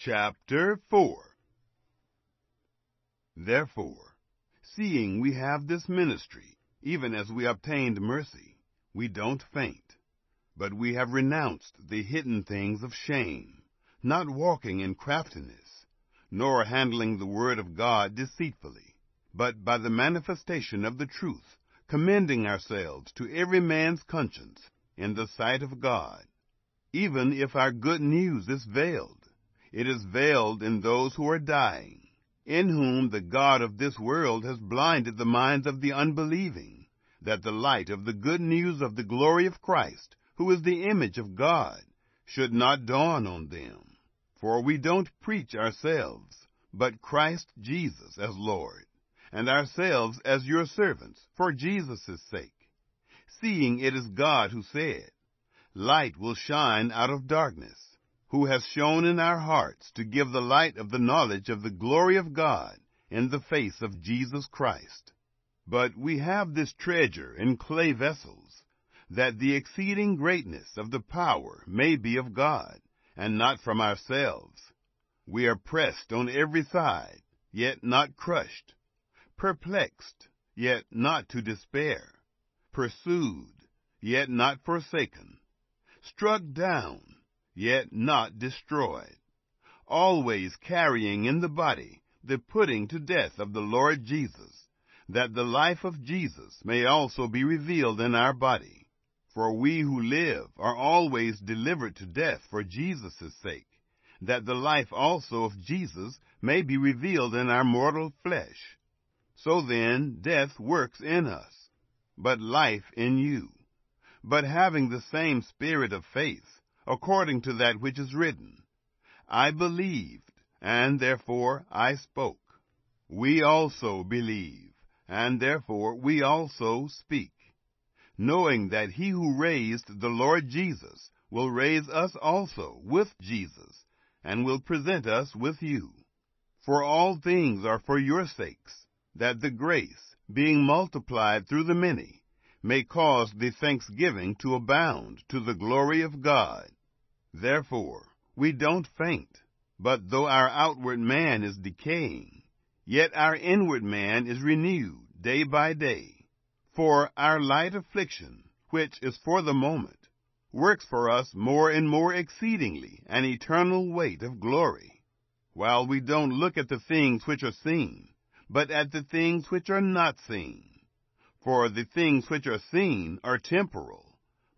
Chapter 4 Therefore, seeing we have this ministry, even as we obtained mercy, we don't faint, but we have renounced the hidden things of shame, not walking in craftiness, nor handling the word of God deceitfully, but by the manifestation of the truth, commending ourselves to every man's conscience in the sight of God, even if our good news is veiled it is veiled in those who are dying, in whom the God of this world has blinded the minds of the unbelieving, that the light of the good news of the glory of Christ, who is the image of God, should not dawn on them. For we don't preach ourselves, but Christ Jesus as Lord, and ourselves as your servants, for Jesus' sake, seeing it is God who said, Light will shine out of darkness, who has shone in our hearts to give the light of the knowledge of the glory of God in the face of Jesus Christ. But we have this treasure in clay vessels, that the exceeding greatness of the power may be of God, and not from ourselves. We are pressed on every side, yet not crushed, perplexed, yet not to despair, pursued, yet not forsaken, struck down, yet not destroyed, always carrying in the body the putting to death of the Lord Jesus, that the life of Jesus may also be revealed in our body. For we who live are always delivered to death for Jesus' sake, that the life also of Jesus may be revealed in our mortal flesh. So then, death works in us, but life in you. But having the same spirit of faith, according to that which is written, I believed, and therefore I spoke. We also believe, and therefore we also speak, knowing that he who raised the Lord Jesus will raise us also with Jesus, and will present us with you. For all things are for your sakes, that the grace, being multiplied through the many, may cause the thanksgiving to abound to the glory of God. Therefore, we don't faint, but though our outward man is decaying, yet our inward man is renewed day by day. For our light affliction, which is for the moment, works for us more and more exceedingly an eternal weight of glory, while we don't look at the things which are seen, but at the things which are not seen. For the things which are seen are temporal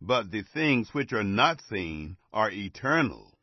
but the things which are not seen are eternal.